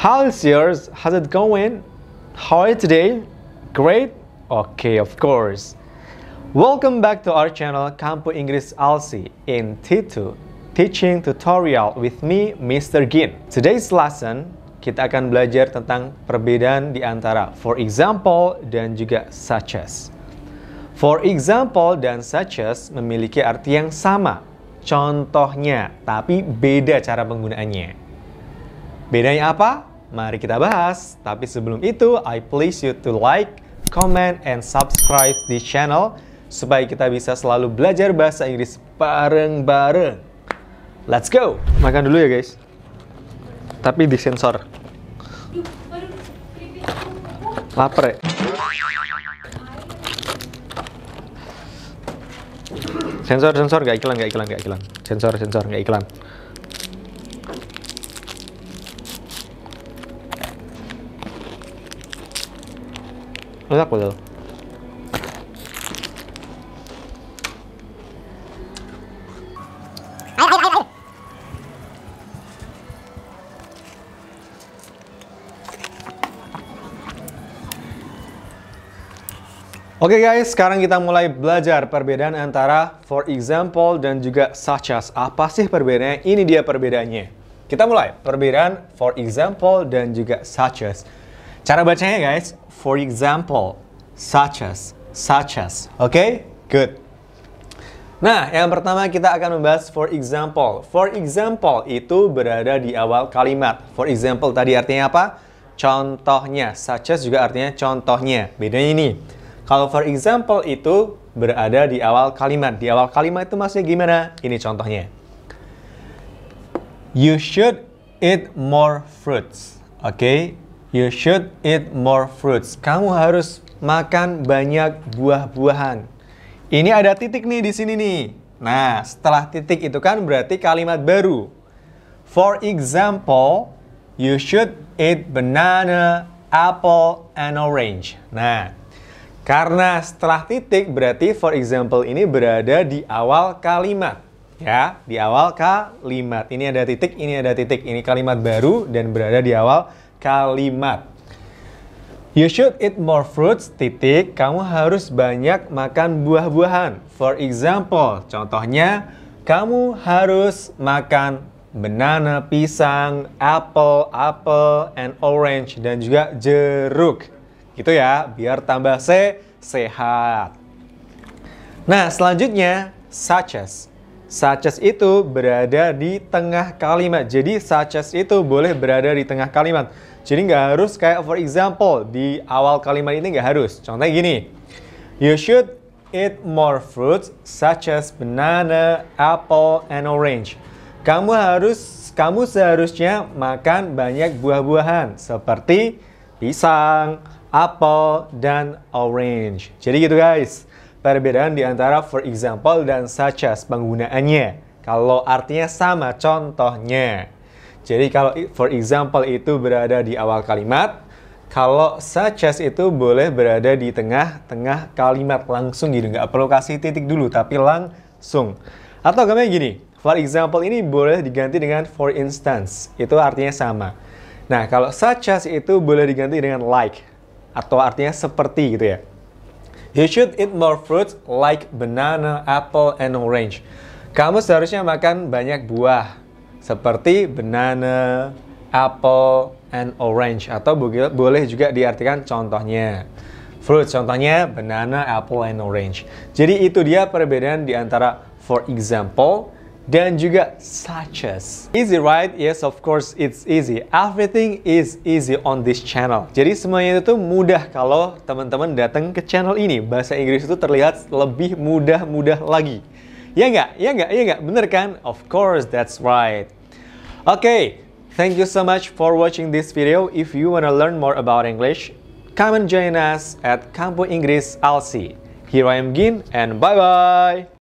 How's yours? How's it going? How are you today? Great? Okay, of course. Welcome back to our channel Kampu Inggris Alsi in T2 Teaching Tutorial with me, Mr. Gin. Today's lesson, kita akan belajar tentang perbedaan di antara for example dan juga such as. For example dan such as memiliki arti yang sama, contohnya, tapi beda cara penggunaannya. Bedanya apa? Mari kita bahas. Tapi sebelum itu, I please you to like, comment, and subscribe this channel supaya kita bisa selalu belajar bahasa Inggris bareng-bareng. Let's go! Makan dulu ya guys. Tapi disensor. Lapar ya? Sensor, sensor, gak iklan, gak iklan, gak iklan. Sensor, sensor, gak iklan. enak bener Oke okay guys, sekarang kita mulai belajar perbedaan antara for example dan juga such as. Apa sih perbedaannya? Ini dia perbedaannya. Kita mulai perbedaan for example dan juga such as. Cara bacanya guys, for example, such as, such as. Oke, okay? good. Nah, yang pertama kita akan membahas for example. For example itu berada di awal kalimat. For example tadi artinya apa? Contohnya. Such as juga artinya contohnya. Bedanya ini. Kalau for example itu berada di awal kalimat. Di awal kalimat itu maksudnya gimana? Ini contohnya. You should eat more fruits. Oke, okay? You should eat more fruits. Kamu harus makan banyak buah-buahan. Ini ada titik nih di sini nih. Nah, setelah titik itu kan berarti kalimat baru. For example, you should eat banana, apple, and orange. Nah, karena setelah titik berarti for example ini berada di awal kalimat ya, di awal kalimat. Ini ada titik, ini ada titik, ini kalimat baru dan berada di awal kalimat. You should eat more fruits, titik. Kamu harus banyak makan buah-buahan. For example, contohnya, kamu harus makan banana, pisang, apple, apple, and orange, dan juga jeruk. Gitu ya, biar tambah se sehat. Nah, selanjutnya, such as. Such as itu berada di tengah kalimat. Jadi, such as itu boleh berada di tengah kalimat. Jadi nggak harus kayak for example di awal kalimat ini nggak harus. Contohnya gini, you should eat more fruits such as banana, apple, and orange. Kamu harus kamu seharusnya makan banyak buah-buahan seperti pisang, apel, dan orange. Jadi gitu guys, perbedaan di antara for example dan such as penggunaannya. Kalau artinya sama contohnya. Jadi kalau for example itu berada di awal kalimat, kalau such as itu boleh berada di tengah-tengah kalimat langsung gitu, nggak perlu kasih titik dulu, tapi langsung. Atau gambarnya gini, for example ini boleh diganti dengan for instance, itu artinya sama. Nah, kalau such as itu boleh diganti dengan like, atau artinya seperti gitu ya. You should eat more fruits like banana, apple, and orange. Kamu seharusnya makan banyak buah, seperti banana, apple, and orange atau boleh juga diartikan contohnya. Fruit contohnya banana, apple, and orange. Jadi itu dia perbedaan di antara for example dan juga such as. Easy right? Yes, of course it's easy. Everything is easy on this channel. Jadi semuanya itu mudah kalau teman-teman datang ke channel ini. Bahasa Inggris itu terlihat lebih mudah-mudah lagi. Ya nggak? Ya nggak? Ya nggak? Bener kan? Of course, that's right. Oke, okay, thank you so much for watching this video. If you wanna learn more about English, come and join us at Kampo Inggris Alsi. Here I am Gin, and bye-bye!